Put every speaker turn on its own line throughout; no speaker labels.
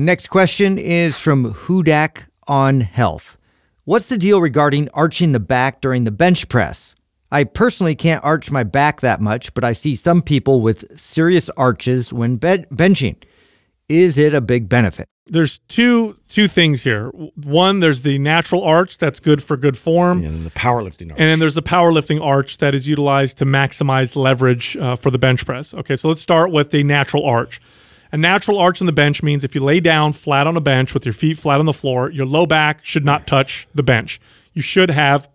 Next question is from Hudak on health. What's the deal regarding arching the back during the bench press? I personally can't arch my back that much, but I see some people with serious arches when be benching. Is it a big benefit?
There's two two things here. One, there's the natural arch that's good for good form, and the powerlifting arch. And then there's the powerlifting arch that is utilized to maximize leverage uh, for the bench press. Okay, so let's start with the natural arch. A natural arch in the bench means if you lay down flat on a bench with your feet flat on the floor, your low back should not touch the bench. You should have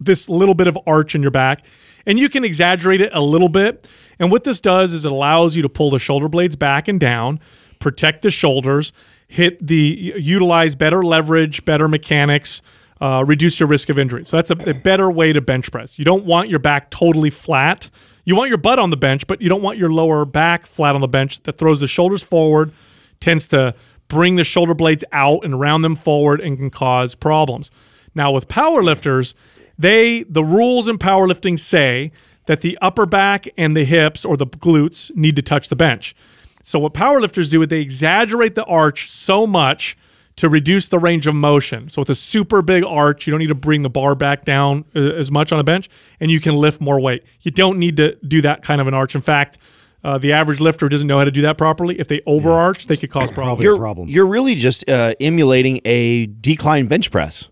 this little bit of arch in your back. And you can exaggerate it a little bit. And what this does is it allows you to pull the shoulder blades back and down, protect the shoulders, hit the utilize better leverage, better mechanics, uh, reduce your risk of injury. So that's a, a better way to bench press. You don't want your back totally flat you want your butt on the bench, but you don't want your lower back flat on the bench that throws the shoulders forward, tends to bring the shoulder blades out and round them forward and can cause problems. Now with powerlifters, they the rules in powerlifting say that the upper back and the hips or the glutes need to touch the bench. So what powerlifters do is they exaggerate the arch so much to reduce the range of motion. So with a super big arch, you don't need to bring the bar back down uh, as much on a bench, and you can lift more weight. You don't need to do that kind of an arch. In fact, uh, the average lifter doesn't know how to do that properly. If they overarch, yeah. they could cause problems. You're,
problem. you're really just uh, emulating a decline bench press.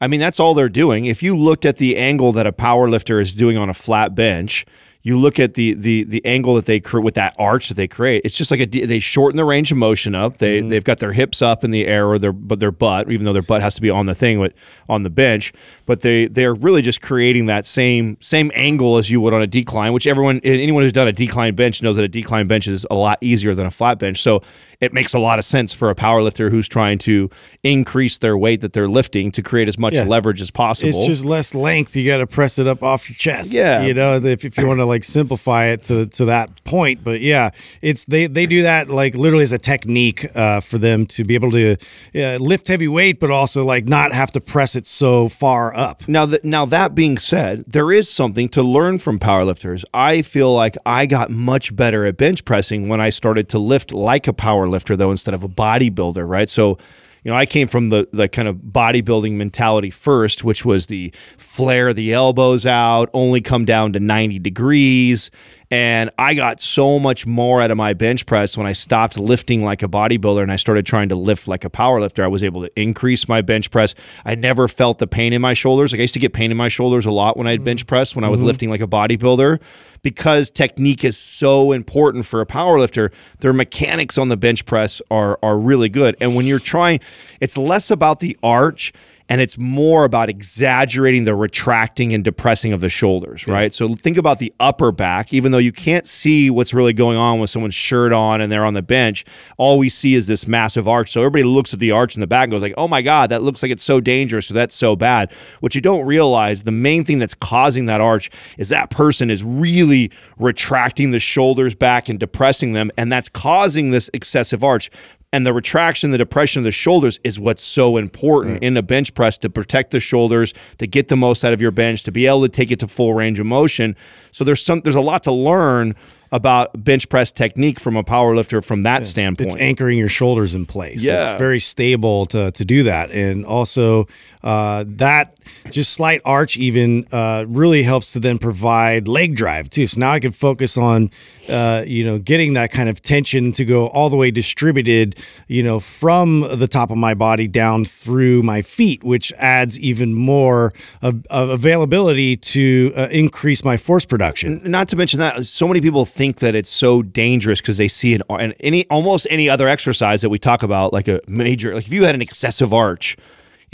I mean, that's all they're doing. If you looked at the angle that a power lifter is doing on a flat bench, you look at the the the angle that they create with that arch that they create. It's just like a they shorten the range of motion up. They mm -hmm. they've got their hips up in the air or their but their butt, even though their butt has to be on the thing with on the bench. But they they are really just creating that same same angle as you would on a decline, which everyone anyone who's done a decline bench knows that a decline bench is a lot easier than a flat bench. So it makes a lot of sense for a power lifter who's trying to increase their weight that they're lifting to create as much yeah. leverage as possible. It's just
less length. You got to press it up off your chest. Yeah, you know if, if you want to. Like like simplify it to to that point, but yeah, it's they they do that like literally as a technique uh, for them to be able to uh, lift heavy weight, but also like not have to press it so far up.
Now that now that being said, there is something to learn from powerlifters. I feel like I got much better at bench pressing when I started to lift like a powerlifter though instead of a bodybuilder, right? So you know, I came from the the kind of bodybuilding mentality first, which was the flare the elbows out, only come down to 90 degrees and I got so much more out of my bench press when I stopped lifting like a bodybuilder and I started trying to lift like a power lifter. I was able to increase my bench press. I never felt the pain in my shoulders. Like I used to get pain in my shoulders a lot when I mm-hmm. bench press when I was mm -hmm. lifting like a bodybuilder because technique is so important for a power lifter. Their mechanics on the bench press are are really good. And when you're trying, it's less about the arch and it's more about exaggerating the retracting and depressing of the shoulders, right? So think about the upper back, even though you can't see what's really going on with someone's shirt on and they're on the bench, all we see is this massive arch. So everybody looks at the arch in the back and goes like, "Oh my god, that looks like it's so dangerous, so that's so bad." What you don't realize, the main thing that's causing that arch is that person is really retracting the shoulders back and depressing them, and that's causing this excessive arch and the retraction, the depression of the shoulders is what's so important right. Mm. in a bench press to protect the shoulders, to get the most out of your bench, to be able to take it to full range of motion. So there's some there's a lot to learn about bench press technique from a power lifter from that yeah. standpoint. It's anchoring your shoulders in place. Yeah. It's very
stable to, to do that. And also uh, that just slight arch even uh, really helps to then provide leg drive too. So now I can focus on, uh, you know, getting that kind of tension to go all the way distributed, you know, from the top of my body down through my feet, which adds even more of, of availability to uh, increase my force production.
Not to mention that so many people think think that it's so dangerous because they see it and any almost any other exercise that we talk about, like a major, like if you had an excessive arch,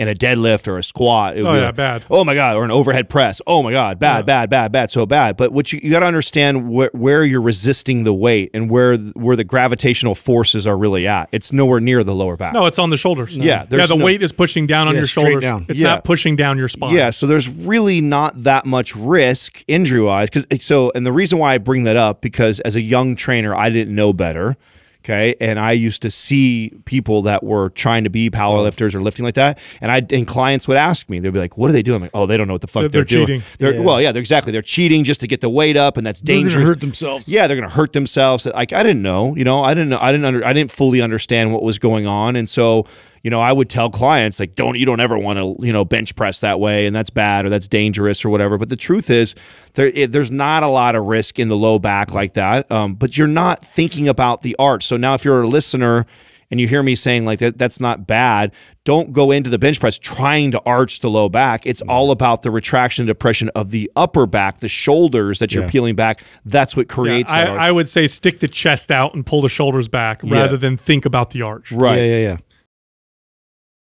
in a deadlift or a squat. oh yeah, like, bad. Oh my god, or an overhead press. Oh my god, bad, yeah. bad, bad, bad, so bad. But what you, you got to understand wh- where you're resisting the weight and where where the gravitational forces are really at. It's nowhere near the lower back. No, it's
on the shoulders. No. Yeah, yeah. The no, weight is pushing down on yeah, your shoulders. Down. It's not pushing down your spine. Yeah. So
there's really not that much risk injury wise. Because so, and the reason why I bring that up because as a young trainer, I didn't know better. Okay. And I used to see people that were trying to be powerlifters or lifting like that. And I and clients would ask me, they'd be like, what are they doing? I'm like, oh, they don't know what the fuck they're, they're doing. Cheating. They're, yeah. Well, yeah, they're exactly. They're cheating just to get the weight up and that's dangerous. They're gonna hurt themselves. Yeah, they're gonna hurt themselves. Like I didn't know, you know, I didn't know I didn't under, I didn't fully understand what was going on. And so you know, I would tell clients like, don't you don't ever want to you know bench press that way, and that's bad or that's dangerous or whatever. But the truth is, there it, there's not a lot of risk in the low back like that. Um, but you're not thinking about the art. So now, if you're a listener and you hear me saying like that, that's not bad. Don't go into the bench press trying to arch the low back. It's all about the retraction depression of the upper back, the shoulders that you're yeah. peeling back. That's what creates. Yeah, I, I,
would say stick the chest out and pull the shoulders back yeah. rather than think about the arch. Right. Yeah.
Yeah. Yeah.